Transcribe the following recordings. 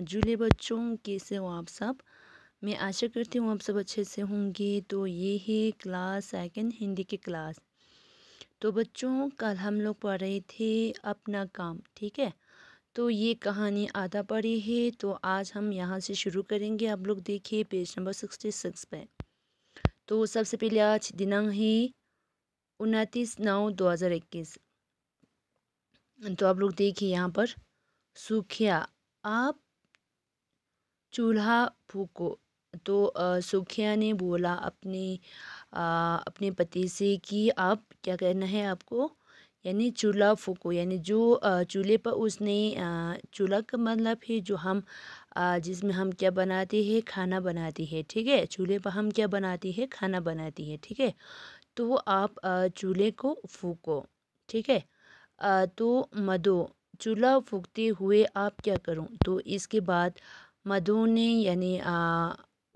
जूले हाँ, बच्चों कैसे हो आप सब मैं आशा करती हूँ आप सब अच्छे से होंगे तो ये है क्लास सेकेंड हिंदी की क्लास तो बच्चों कल हम लोग पढ़ रहे थे अपना काम ठीक है तो ये कहानी आधा पढ़ी है तो आज हम यहाँ से शुरू करेंगे आप लोग देखिए पेज नंबर सिक्सटी सिक्स पे तो सबसे पहले आज दिनांक है उनतीस नौ दो हज़ार इक्कीस तो आप लोग देखिए यहाँ पर सुखिया आप चूल्हा फूको तो सुखिया ने बोला अपने अपने पति से कि आप क्या करना है आपको यानी चूल्हा फूको यानी जो चूल्हे पर उसने चूल्हा का मतलब है जो हम जिसमें हम क्या बनाते हैं खाना बनाते हैं ठीक है चूल्हे पर हम क्या बनाते हैं खाना बनाती है ठीक है तो आप चूल्हे को फूको ठीक है तो मधो चूल्हा फूकते हुए आप क्या करो तो इसके बाद मधु ने यानी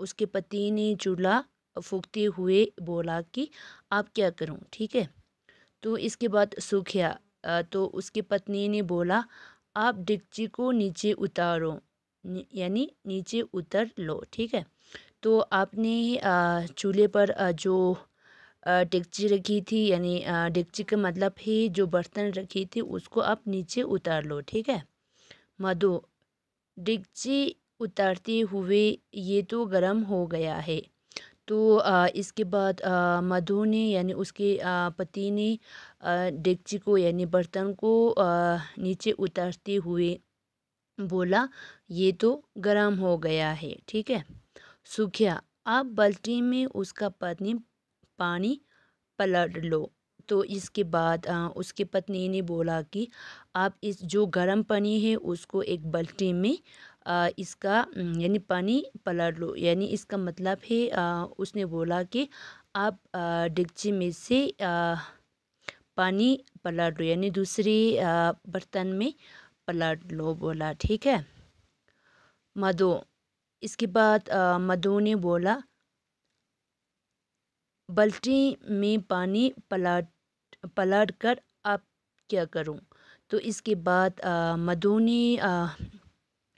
उसके पति ने चूल्हा फूकते हुए बोला कि आप क्या करूं ठीक है तो इसके बाद सूखिया तो उसकी पत्नी ने बोला आप डिक्ची को नीचे उतारो यानी नीचे उतर लो ठीक है तो आपने चूल्हे पर जो डिक्ची रखी थी यानी डिक्ची का मतलब है जो बर्तन रखी थी उसको आप नीचे उतार लो ठीक है मधु डिक्ची उतारते हुए ये तो गर्म हो गया है तो इसके बाद मधु ने यानी उसके पति ने डेगची को यानी बर्तन को नीचे उतारते हुए बोला ये तो गर्म हो गया है ठीक है सूखिया आप बाल्टी में उसका पत्नी पानी पलट लो तो इसके बाद उसके पत्नी ने बोला कि आप इस जो गर्म पानी है उसको एक बाल्टी में इसका यानी पानी पलट लो यानी इसका मतलब है उसने बोला कि आप डिगची में से पानी पलट लो यानी दूसरे बर्तन में पलट लो बोला ठीक है मधो इसके बाद मधो ने बोला बल्टी में पानी पलट पलट कर आप क्या करूं तो इसके बाद मधु ने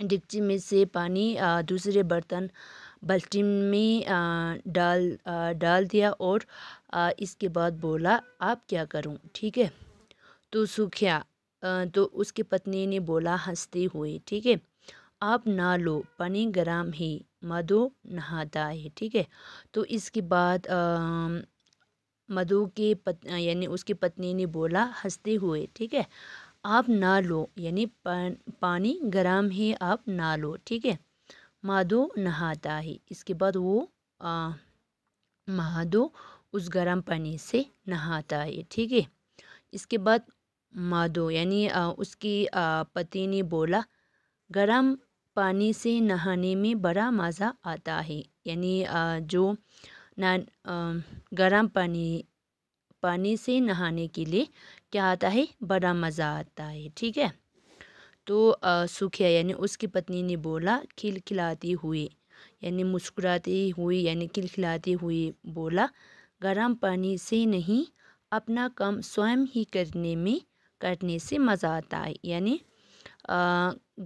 डिक्ची में से पानी दूसरे बर्तन बाल्टी में डाल डाल दिया और इसके बाद बोला आप क्या करूं ठीक है तो सूखिया तो उसकी पत्नी ने बोला हंसते हुए ठीक है आप ना लो पानी गरम ही मधु नहाता है ठीक है तो इसके बाद मधु के पत यानी उसकी पत्नी ने बोला हंसते हुए ठीक है आप ना लो यानी पानी गर्म ही आप ना लो ठीक है मादो नहाता है इसके बाद वो मादो उस गर्म पानी से नहाता है ठीक है इसके बाद मादो यानी आ, उसकी पति ने बोला गर्म पानी से नहाने में बड़ा मज़ा आता है यानी जो ना गर्म पानी पानी से नहाने के लिए क्या आता है बड़ा मज़ा आता है ठीक है तो सुखिया यानी उसकी पत्नी ने बोला खिलखिलाती हुई यानी मुस्कुराती हुई यानी खिलखिलाती हुई बोला गर्म पानी से नहीं अपना काम स्वयं ही करने में करने से मज़ा आता है यानी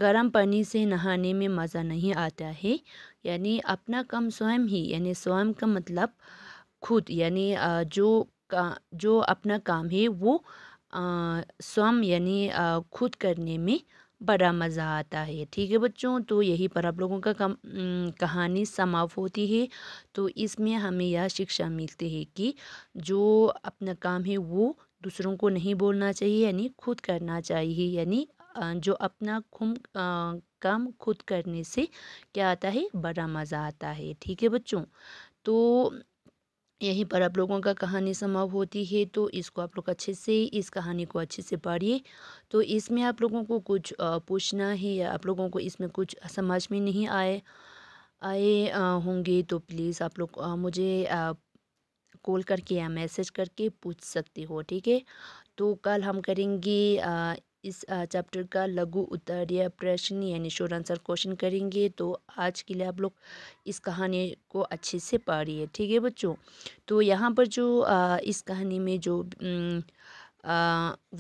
गर्म पानी से नहाने में मज़ा नहीं आता है यानी अपना काम स्वयं ही यानी स्वयं का मतलब खुद यानी जो का जो अपना काम है वो स्वयं यानी खुद करने में बड़ा मज़ा आता है ठीक है बच्चों तो यही पर आप लोगों का कम, कहानी समाप्त होती है तो इसमें हमें यह शिक्षा मिलती है कि जो अपना काम है वो दूसरों को नहीं बोलना चाहिए यानी खुद करना चाहिए यानी जो अपना खुम काम खुद करने से क्या आता है बड़ा मज़ा आता है ठीक है बच्चों तो यहीं पर आप लोगों का कहानी समाप्त होती है तो इसको आप लोग अच्छे से इस कहानी को अच्छे से पढ़िए तो इसमें आप लोगों को कुछ पूछना है या आप लोगों को इसमें कुछ समझ में नहीं आए आए होंगे तो प्लीज़ आप लोग मुझे कॉल करके या मैसेज करके पूछ सकते हो ठीक है तो कल हम करेंगे इस चैप्टर का लघु उत्तरीय प्रश्न यानी शोर आंसर क्वेश्चन करेंगे तो आज के लिए आप लोग इस कहानी को अच्छे से पढ़िए ठीक है बच्चों तो यहाँ पर जो इस कहानी में जो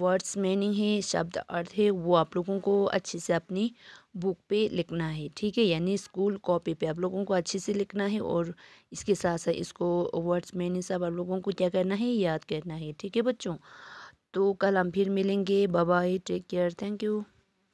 वर्ड्स मीनिंग है शब्द अर्थ है वो आप लोगों को अच्छे से अपनी बुक पे लिखना है ठीक है यानी स्कूल कॉपी पे आप लोगों को अच्छे से लिखना है और इसके साथ साथ इसको वर्ड्स मीनिंग सब आप लोगों को क्या करना है याद करना है ठीक है बच्चों तो कल हम फिर मिलेंगे bye take care thank you